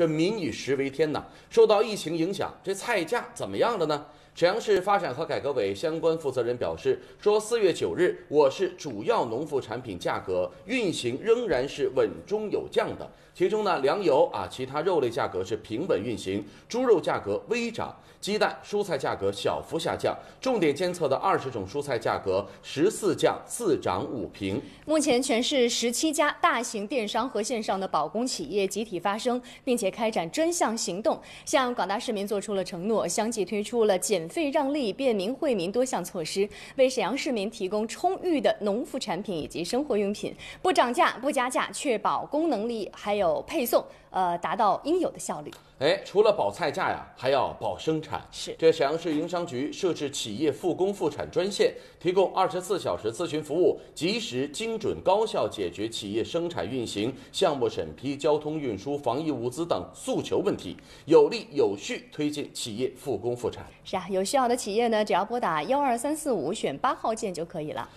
这民以食为天呐，受到疫情影响，这菜价怎么样了呢？沈阳市发展和改革委相关负责人表示说，四月九日，我市主要农副产品价格运行仍然是稳中有降的。其中呢，粮油啊，其他肉类价格是平稳运行，猪肉价格微涨，鸡蛋、蔬菜价格小幅下降。重点监测的二十种蔬菜价格十四降四涨五平。目前，全市十七家大型电商和线上的保供企业集体发声，并且。开展专项行动，向广大市民做出了承诺，相继推出了减费让利、便民惠民多项措施，为沈阳市民提供充裕的农副产品以及生活用品，不涨价、不加价，确保功能力还有配送，呃，达到应有的效率。哎，除了保菜价呀，还要保生产。是，这沈阳市营商局设置企业复工复产专线，提供二十四小时咨询服务，及时、精准、高效解决企业生产运行、项目审批、交通运输、防疫物资。等诉求问题，有力有序推进企业复工复产。是啊，有需要的企业呢，只要拨打幺二三四五选八号键就可以了。